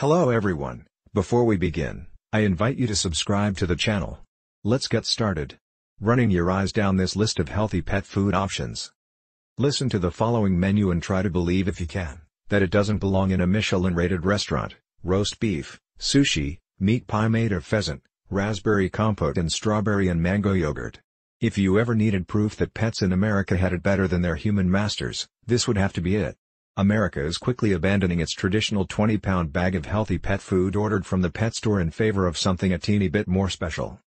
Hello everyone, before we begin, I invite you to subscribe to the channel. Let's get started. Running your eyes down this list of healthy pet food options. Listen to the following menu and try to believe if you can, that it doesn't belong in a Michelin-rated restaurant, roast beef, sushi, meat pie made of pheasant, raspberry compote and strawberry and mango yogurt. If you ever needed proof that pets in America had it better than their human masters, this would have to be it. America is quickly abandoning its traditional 20-pound bag of healthy pet food ordered from the pet store in favor of something a teeny bit more special.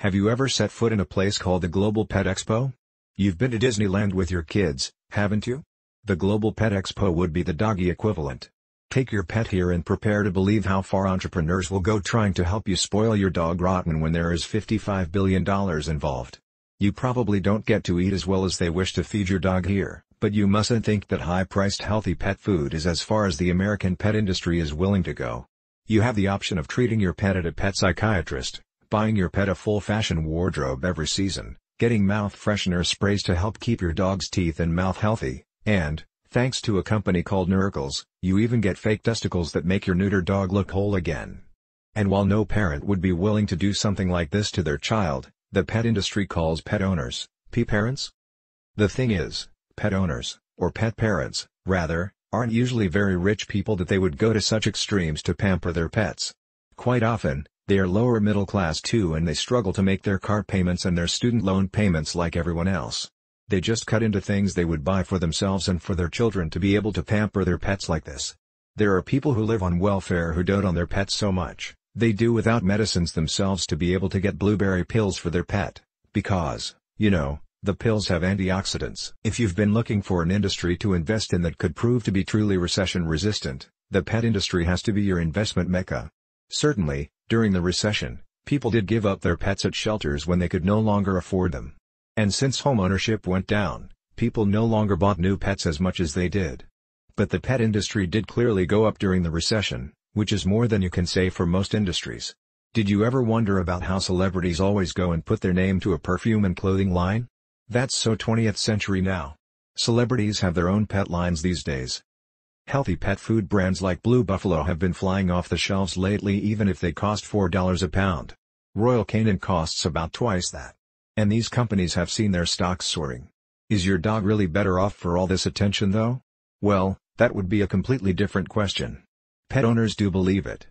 Have you ever set foot in a place called the Global Pet Expo? You've been to Disneyland with your kids, haven't you? The Global Pet Expo would be the doggy equivalent. Take your pet here and prepare to believe how far entrepreneurs will go trying to help you spoil your dog rotten when there is $55 billion involved. You probably don't get to eat as well as they wish to feed your dog here. But you mustn't think that high-priced healthy pet food is as far as the American pet industry is willing to go. You have the option of treating your pet at a pet psychiatrist, buying your pet a full-fashion wardrobe every season, getting mouth freshener sprays to help keep your dog's teeth and mouth healthy, and, thanks to a company called Nuricles, you even get fake testicles that make your neuter dog look whole again. And while no parent would be willing to do something like this to their child, the pet industry calls pet owners, "pee parents. The thing is, Pet owners, or pet parents, rather, aren't usually very rich people that they would go to such extremes to pamper their pets. Quite often, they are lower middle class too and they struggle to make their car payments and their student loan payments like everyone else. They just cut into things they would buy for themselves and for their children to be able to pamper their pets like this. There are people who live on welfare who dote on their pets so much, they do without medicines themselves to be able to get blueberry pills for their pet, because, you know, the pills have antioxidants. If you've been looking for an industry to invest in that could prove to be truly recession resistant, the pet industry has to be your investment mecca. Certainly, during the recession, people did give up their pets at shelters when they could no longer afford them. And since homeownership went down, people no longer bought new pets as much as they did. But the pet industry did clearly go up during the recession, which is more than you can say for most industries. Did you ever wonder about how celebrities always go and put their name to a perfume and clothing line? That's so 20th century now. Celebrities have their own pet lines these days. Healthy pet food brands like Blue Buffalo have been flying off the shelves lately even if they cost $4 a pound. Royal Canin costs about twice that. And these companies have seen their stocks soaring. Is your dog really better off for all this attention though? Well, that would be a completely different question. Pet owners do believe it.